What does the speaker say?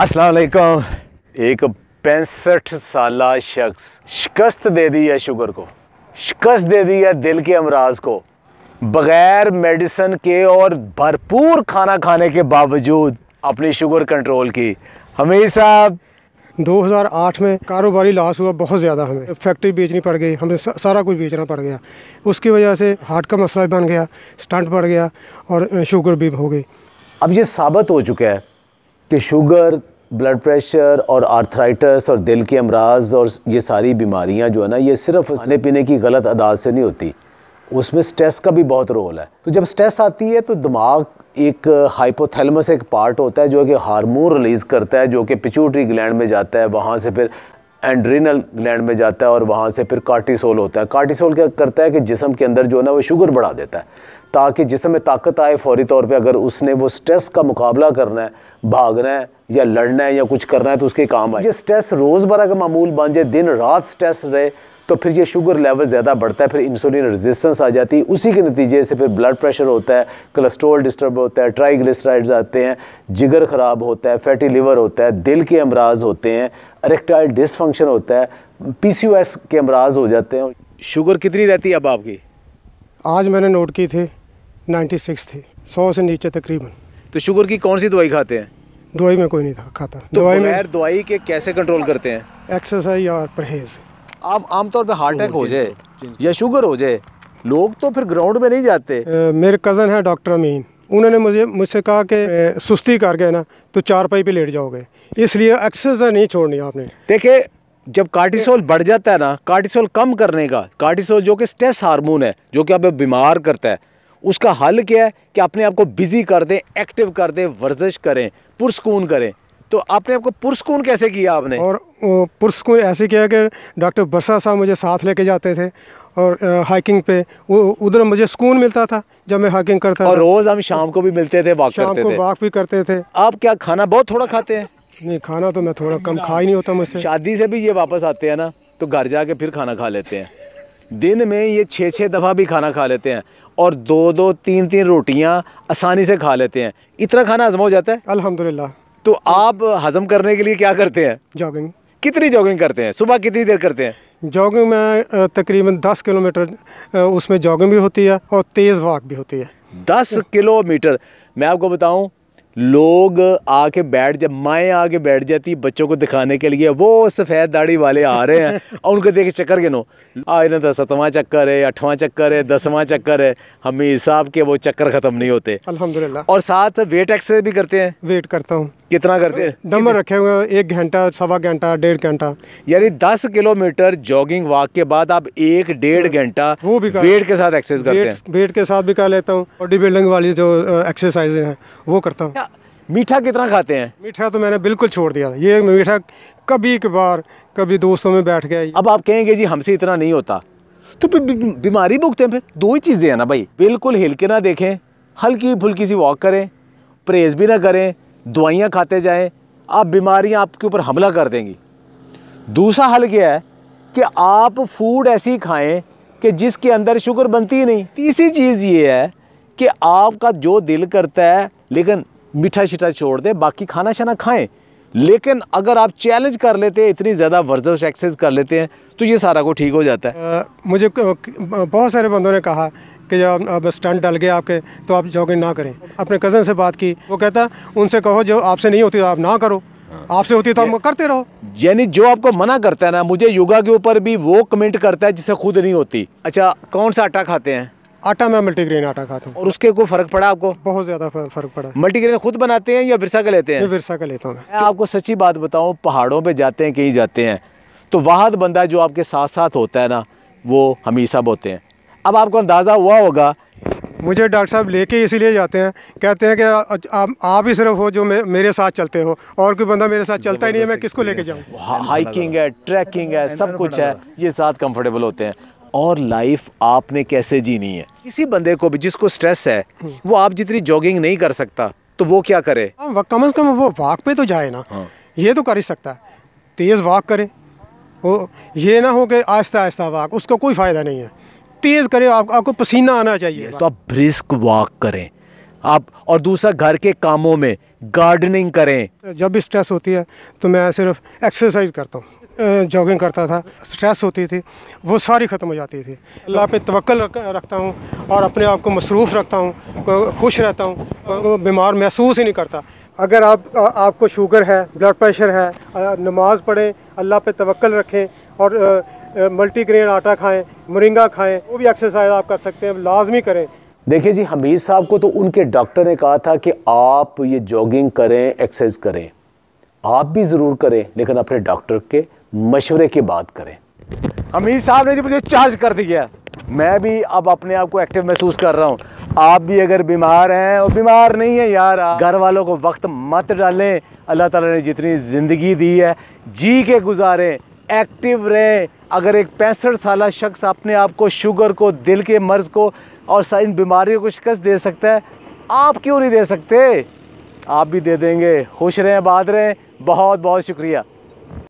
असलकम एक पैंसठ साल शख्स शिकस्त दे दी है शुगर को शिकस्त दे दी है दिल के अमराज को बग़ैर मेडिसन के और भरपूर खाना खाने के बावजूद अपनी शुगर कंट्रोल की हमीर साहब 2008 में कारोबारी लॉस हुआ बहुत ज़्यादा हमें फैक्ट्री बेचनी पड़ गई हमें सारा कुछ बेचना पड़ गया उसकी वजह से हार्ट का मसला बन गया स्टंट पड़ गया और शुगर भी हो गई अब ये साबित हो चुका है कि शुगर ब्लड प्रेशर और आर्थराइटस और दिल के अमराज और ये सारी बीमारियां जो है ना ये सिर्फ हाँ खाने पीने की गलत अदात से नहीं होती उसमें स्ट्रेस का भी बहुत रोल है तो जब स्ट्रेस आती है तो दिमाग एक हाइपोथैलमस एक पार्ट होता है जो कि हार्मोन रिलीज़ करता है जो कि पिचूटरी ग्लैंड में जाता है वहाँ से फिर एंड्रीनल ग्लैंड में जाता है और वहाँ से फिर कार्टिसोल होता है कार्टिसोल क्या करता है कि जिसम के अंदर जो है ना वो शुगर बढ़ा देता है ताकि जिसम में ताकत आए फौरी तौर पे अगर उसने वो स्ट्रेस का मुकाबला करना है भागना है या लड़ना है या कुछ करना है तो उसके काम आए ये स्ट्रेस रोज़मर्रा का मामूल बन जाए दिन रात स्ट्रेस रहे तो फिर ये शुगर लेवल ज़्यादा बढ़ता है फिर इंसुलिन रेजिस्टेंस आ जाती है उसी के नतीजे से फिर ब्लड प्रेशर होता है कोलेस्ट्रोल डिस्टर्ब होता है ट्राइग्लिसराइड्स आते हैं जिगर ख़राब होता है फैटी लिवर होता है दिल के अमराज होते हैं अरेक्टाइल डिसफंक्शन होता है एस के अमराज हो जाते हैं शुगर कितनी रहती है अब आपकी आज मैंने नोट की थी सिक्स थी सौ से नीचे तकरीबन तो शुगर की कौन सी दवाई खाते हैं दवाई में कोई नहीं था खाता तो दवाई में दवाई के कैसे कंट्रोल करते हैं एक्सरसाइज और परहेज़ आप आमतौर पर हार्ट अटैक हो जाए या शुगर हो जाए लोग तो फिर ग्राउंड में नहीं जाते मेरे कज़न है डॉक्टर अमीन उन्होंने मुझे मुझसे कहा कि सुस्ती कर गए ना तो चार पाई पे लेट जाओगे इसलिए एक्सरसाइज नहीं छोड़नी आपने देखिए जब कार्टिसोल बढ़ जाता है ना कार्टिसोल कम करने का कार्टिसोल जो कि स्ट्रेस हार्मोन है जो कि आप बीमार करता है उसका हल क्या है कि अपने आप को बिज़ी कर दें एक्टिव कर दें वर्जिश करें पुरस्कून करें तो आपने आपको पुरस्कून कैसे किया आपने और पुरस्कून ऐसे किया कि डॉक्टर बरसा साहब मुझे साथ लेके जाते थे और हाइकिंग पे वो उधर मुझे सुकून मिलता था जब मैं हाइकिंग करता और रोज़ हम शाम को भी मिलते थे वॉक शाम को वॉक भी करते थे आप क्या खाना बहुत थोड़ा खाते हैं नहीं खाना तो मैं थोड़ा कम खा ही नहीं होता मुझसे शादी से भी ये वापस आते हैं ना तो घर जाके फिर खाना खा लेते हैं दिन में ये छः छः दफ़ा भी खाना खा लेते हैं और दो दो तीन तीन रोटियां आसानी से खा लेते हैं इतना खाना हजम हो जाता है अल्हम्दुलिल्लाह तो आप हजम करने के लिए क्या करते हैं जॉगिंग कितनी जॉगिंग करते हैं सुबह कितनी देर करते हैं जॉगिंग में तकरीबन दस किलोमीटर उसमें जॉगिंग भी होती है और तेज़ वॉक भी होती है दस किलोमीटर मैं आपको बताऊं लोग आके बैठ जा माएँ आके बैठ जाती बच्चों को दिखाने के लिए वो सफ़ेद दाढ़ी वाले आ रहे हैं और उनको देख चक्कर के नो इन्हें तो सतवा चक्कर है अठवा चक्कर है दसवां चक्कर है हमें हिसाब के वो चक्कर ख़त्म नहीं होते अल्हम्दुलिल्लाह और साथ वेट एक्सरसाइज भी करते हैं वेट करता हूँ कितना करते हैं डम्बर रखे हुए एक घंटा सवा घंटा डेढ़ घंटा यानी दस किलोमीटर जॉगिंग वॉक के बाद आप एक डेढ़ हाँ, घंटा वो भी वेट के साथ एक्सरसाइज करते हैं वेट के साथ भी कर लेता हूँ बॉडी बिल्डिंग वाली जो एक्सरसाइज है वो करता हूँ मीठा कितना खाते हैं मीठा तो मैंने बिल्कुल छोड़ दिया ये मीठा कभी एक बार कभी दोस्तों में बैठ गया अब आप कहेंगे जी हमसे इतना नहीं होता तो बीमारी भुगते हैं फिर दो ही चीज़ें हैं ना भाई बिल्कुल हिल के ना देखें हल्की फुल्की सी वॉक करें परहेज भी ना करें दवाइयाँ खाते जाएँ आप बीमारियाँ आपके ऊपर हमला कर देंगी दूसरा हल क्या है कि आप फूड ऐसी खाएं कि जिसके अंदर शुगर बनती ही नहीं तीसरी चीज़ ये है कि आपका जो दिल करता है लेकिन मीठा शीठा छोड़ दें बाकी खाना शाना खाएं लेकिन अगर आप चैलेंज कर लेते हैं इतनी ज़्यादा वर्जिश एक्सरसाइज कर लेते हैं तो ये सारा को ठीक हो जाता है आ, मुझे बहुत सारे बंदों ने कहा कि जब अब स्टंट डल गया आपके तो आप जॉगिंग ना करें अपने कज़न से बात की वो कहता है उनसे कहो जो आपसे नहीं होती तो आप ना करो हाँ। आपसे होती तो आप करते रहो यानी जो आपको मना करता है ना मुझे योगा के ऊपर भी वो कमेंट करता है जिसे खुद नहीं होती अच्छा कौन सा आटा खाते हैं आटा मैं मल्टीग्रेन आटा खाता हूँ और उसके कोई फर्क पड़ा आपको बहुत ज्यादा फर्क पड़ा मल्टीग्रेन खुद बनाते हैं या विरसा का लेते हैं विरसा का लेता हूँ आपको सच्ची बात बताऊँ पहाड़ों पर जाते हैं कहीं जाते हैं तो वाहद बंदा जो आपके साथ साथ होता है ना वो हमीसा होते हैं अब आपको अंदाज़ा हुआ होगा मुझे डॉक्टर साहब लेके इसीलिए जाते हैं कहते हैं कि आ, आ, आप ही सिर्फ हो जो मे, मेरे साथ चलते हो और कोई बंदा मेरे साथ चलता ही नहीं है मैं किसको लेके जाऊँ हाइकिंग है ट्रैकिंग है सब कुछ है ये साथ कंफर्टेबल होते हैं और लाइफ आपने कैसे जीनी है किसी बंदे को भी जिसको स्ट्रेस है हम्म। वो आप जितनी जॉगिंग नहीं कर सकता तो वो क्या करे हाँ, कम अज कम वो वाक पे तो जाए ना हाँ। ये तो कर ही सकता है तेज़ वाक करे वो ये ना हो कि आहिस्ता आहिस्ता वाक उसका कोई फ़ायदा नहीं है तेज़ करें आप, आपको पसीना आना चाहिए yes, आप ब्रिस्क वॉक करें आप और दूसरा घर के कामों में गार्डनिंग करें जब भी स्ट्रेस होती है तो मैं सिर्फ एक्सरसाइज करता हूँ जॉगिंग करता था स्ट्रेस होती थी वो सारी ख़त्म हो जाती थी अल्लाह पे तवक्ल रखता हूँ और अपने आप को मसरूफ़ रखता हूँ खुश रहता हूँ बीमार महसूस ही नहीं करता अगर आप आ, आपको शुगर है ब्लड प्रेशर है नमाज़ पढ़ें अल्लाह पे तवक्ल रखें और मल्टीग्रेन आटा खाएं मुरिंगा खाएं वो भी एक्सरसाइज आप कर सकते हैं लाजमी करें देखिए जी हमीद साहब को तो उनके डॉक्टर ने कहा था कि आप ये जॉगिंग करें एक्सरसाइज करें आप भी ज़रूर करें लेकिन अपने डॉक्टर के मशवरे के बाद करें हमीद साहब ने जी मुझे चार्ज कर दिया मैं भी अब अपने आप को एक्टिव महसूस कर रहा हूँ आप भी अगर बीमार हैं और बीमार नहीं है यार घर वालों को वक्त मत डालें अल्लाह ताला ने जितनी ज़िंदगी दी है जी के गुजारें एक्टिव रहें अगर एक पैंसठ साल शख्स अपने आप को शुगर को दिल के मर्ज़ को और इन बीमारियों को शिकस्त दे सकता है आप क्यों नहीं दे सकते आप भी दे देंगे खुश रहें बात रहें बहुत बहुत शुक्रिया